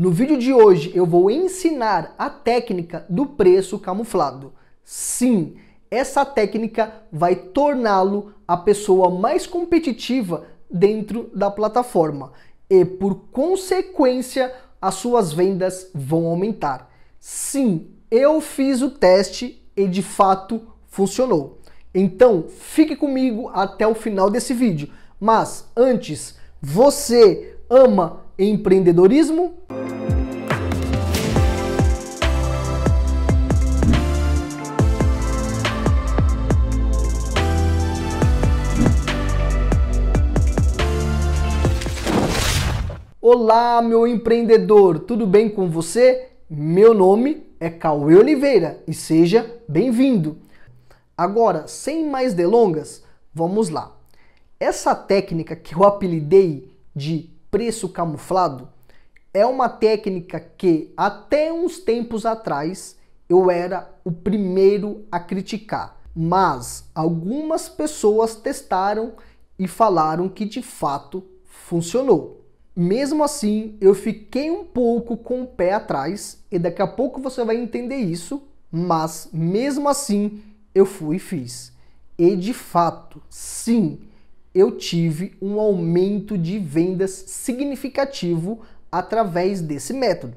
No vídeo de hoje eu vou ensinar a técnica do preço camuflado. Sim, essa técnica vai torná-lo a pessoa mais competitiva dentro da plataforma e, por consequência, as suas vendas vão aumentar. Sim, eu fiz o teste e de fato funcionou. Então fique comigo até o final desse vídeo. Mas antes, você ama empreendedorismo? Olá, meu empreendedor, tudo bem com você? Meu nome é Cauê Oliveira e seja bem-vindo. Agora, sem mais delongas, vamos lá. Essa técnica que eu apelidei de preço camuflado é uma técnica que até uns tempos atrás eu era o primeiro a criticar, mas algumas pessoas testaram e falaram que de fato funcionou. Mesmo assim, eu fiquei um pouco com o pé atrás e daqui a pouco você vai entender isso, mas mesmo assim eu fui e fiz. E de fato, sim, eu tive um aumento de vendas significativo através desse método.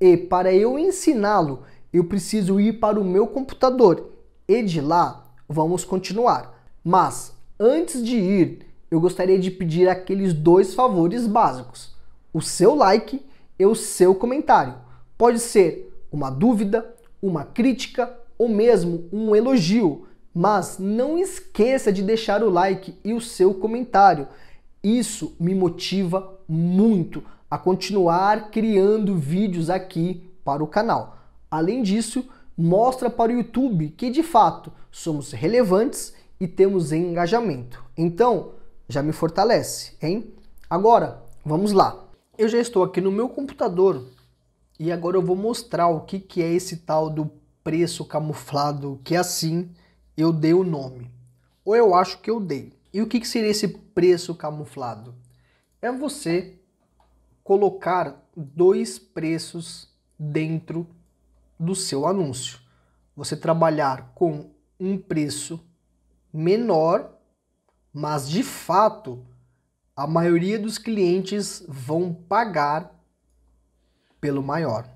E para eu ensiná-lo, eu preciso ir para o meu computador e de lá vamos continuar. Mas antes de ir, eu gostaria de pedir aqueles dois favores básicos: o seu like e o seu comentário. Pode ser uma dúvida, uma crítica ou mesmo um elogio, mas não esqueça de deixar o like e o seu comentário. Isso me motiva muito a continuar criando vídeos aqui para o canal. Além disso, mostra para o YouTube que de fato somos relevantes e temos engajamento. Então, já me fortalece, hein? Agora, vamos lá. Eu já estou aqui no meu computador e agora eu vou mostrar o que, que é esse tal do preço camuflado que é assim eu dei o nome. Ou eu acho que eu dei. E o que, que seria esse preço camuflado? É você colocar dois preços dentro do seu anúncio. Você trabalhar com um preço menor mas de fato a maioria dos clientes vão pagar pelo maior.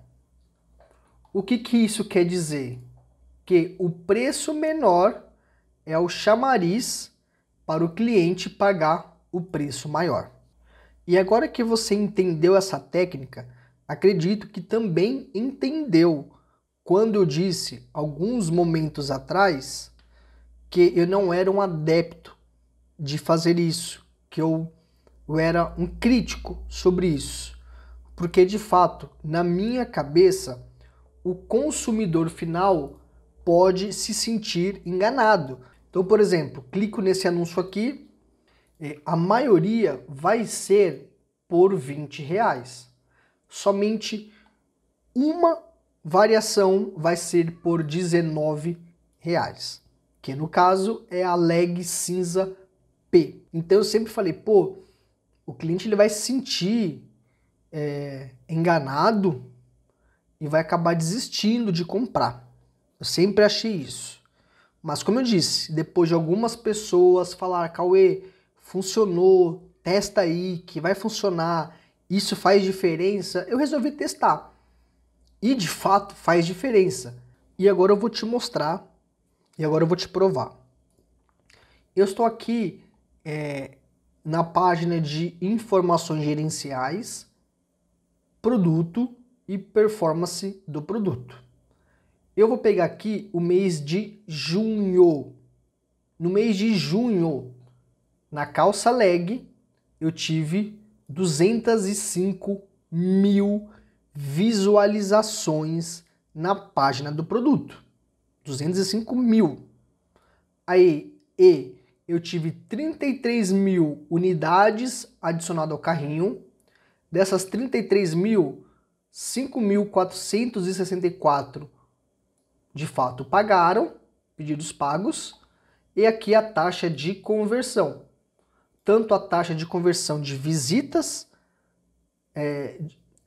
O que, que isso quer dizer? Que o preço menor é o chamariz para o cliente pagar o preço maior. E agora que você entendeu essa técnica, acredito que também entendeu quando eu disse alguns momentos atrás que eu não era um adepto de fazer isso, que eu, eu era um crítico sobre isso, porque de fato, na minha cabeça, o consumidor final pode se sentir enganado. Então, por exemplo, clico nesse anúncio aqui, a maioria vai ser por 20 reais. Somente uma variação vai ser por 19 reais, que no caso é a leg cinza P. Então eu sempre falei, pô, o cliente ele vai se sentir é, enganado e vai acabar desistindo de comprar. Eu sempre achei isso. Mas como eu disse, depois de algumas pessoas falar, Cauê, funcionou, testa aí, que vai funcionar, isso faz diferença, eu resolvi testar. E de fato faz diferença. E agora eu vou te mostrar e agora eu vou te provar. Eu estou aqui é, na página de informações gerenciais, produto e performance do produto. Eu vou pegar aqui o mês de junho. No mês de junho, na calça leg, eu tive 205 mil visualizações na página do produto. 205 mil. Aí, e eu tive 33 mil unidades adicionadas ao carrinho. Dessas 33 mil, 5.464 de fato pagaram, pedidos pagos, e aqui a taxa de conversão. Tanto a taxa de conversão de visitas, é,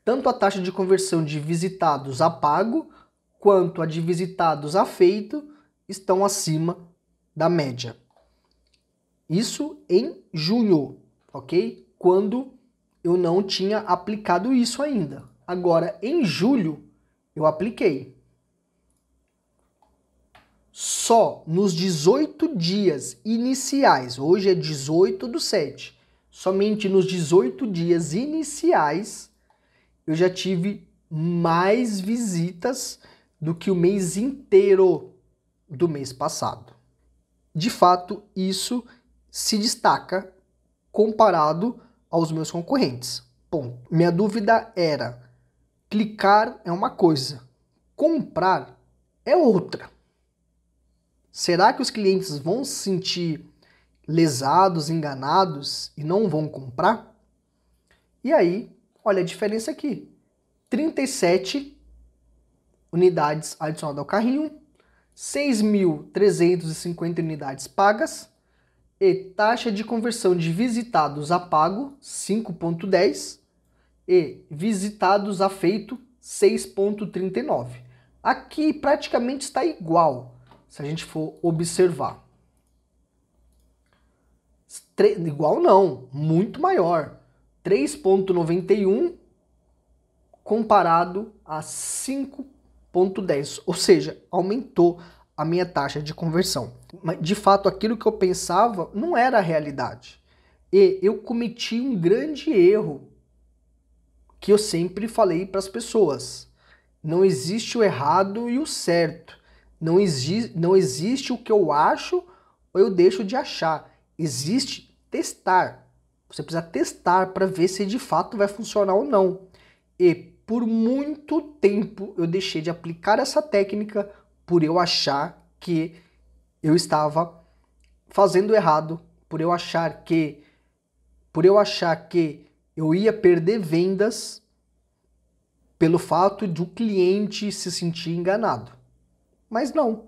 tanto a taxa de conversão de visitados a pago, quanto a de visitados a feito, estão acima da média. Isso em junho, ok? Quando eu não tinha aplicado isso ainda. Agora, em julho, eu apliquei. Só nos 18 dias iniciais, hoje é 18 do 7, somente nos 18 dias iniciais, eu já tive mais visitas do que o mês inteiro do mês passado. De fato, isso se destaca comparado aos meus concorrentes. Ponto. Minha dúvida era: clicar é uma coisa, comprar é outra. Será que os clientes vão se sentir lesados, enganados e não vão comprar? E aí, olha a diferença aqui: 37 unidades adicionadas ao carrinho, 6.350 unidades pagas e taxa de conversão de visitados a pago 5.10 e visitados a feito 6.39. Aqui praticamente está igual, se a gente for observar. Tre igual não, muito maior. 3.91 comparado a 5.10, ou seja, aumentou a minha taxa de conversão. De fato, aquilo que eu pensava não era a realidade. E eu cometi um grande erro que eu sempre falei para as pessoas. Não existe o errado e o certo. Não, exi não existe o que eu acho ou eu deixo de achar. Existe testar. Você precisa testar para ver se de fato vai funcionar ou não. E por muito tempo eu deixei de aplicar essa técnica por eu achar que eu estava fazendo errado, por eu achar que por eu achar que eu ia perder vendas pelo fato de o cliente se sentir enganado. Mas não.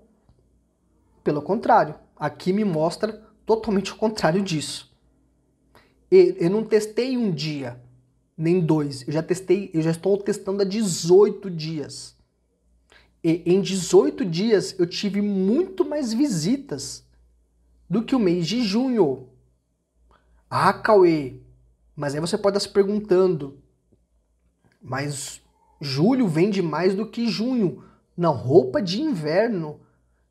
Pelo contrário, aqui me mostra totalmente o contrário disso. eu não testei um dia, nem dois. Eu já testei, eu já estou testando há 18 dias. E em 18 dias eu tive muito mais visitas do que o mês de junho. Ah, Cauê, mas aí você pode estar se perguntando, mas julho vende mais do que junho. Não, roupa de inverno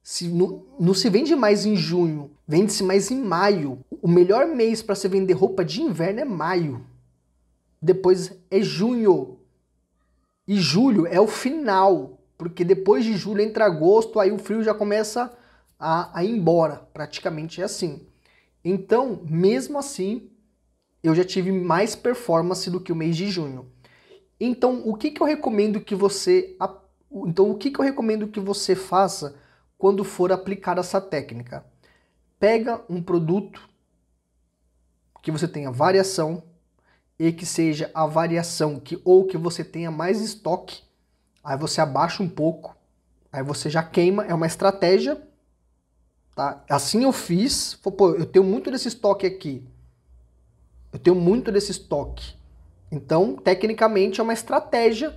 se, não, não se vende mais em junho, vende-se mais em maio. O melhor mês para se vender roupa de inverno é maio. Depois é junho. E julho é o final porque depois de julho entra agosto, aí o frio já começa a, a ir embora, praticamente é assim. Então, mesmo assim, eu já tive mais performance do que o mês de junho. Então, o que, que eu recomendo que você então o que, que eu recomendo que você faça quando for aplicar essa técnica? Pega um produto que você tenha variação e que seja a variação que ou que você tenha mais estoque Aí você abaixa um pouco, aí você já queima, é uma estratégia, tá? Assim eu fiz, pô, eu tenho muito desse estoque aqui. Eu tenho muito desse estoque. Então, tecnicamente é uma estratégia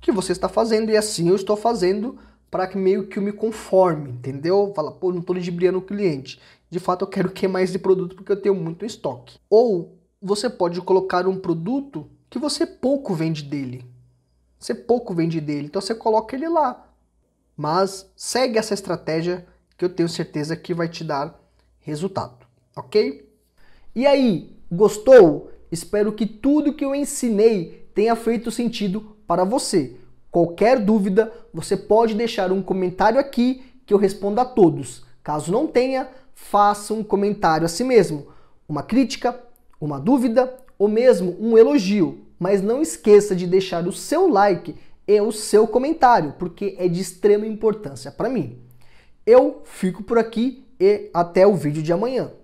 que você está fazendo e assim eu estou fazendo para que meio que eu me conforme, entendeu? Fala, pô, não estou ludibriando o cliente. De fato, eu quero queimar é esse produto porque eu tenho muito estoque. Ou você pode colocar um produto que você pouco vende dele. Você pouco vende dele, então você coloca ele lá. Mas segue essa estratégia que eu tenho certeza que vai te dar resultado, ok? E aí, gostou? Espero que tudo que eu ensinei tenha feito sentido para você. Qualquer dúvida, você pode deixar um comentário aqui que eu responda a todos. Caso não tenha, faça um comentário a si mesmo, uma crítica, uma dúvida ou mesmo um elogio mas não esqueça de deixar o seu like e o seu comentário, porque é de extrema importância para mim. Eu fico por aqui e até o vídeo de amanhã.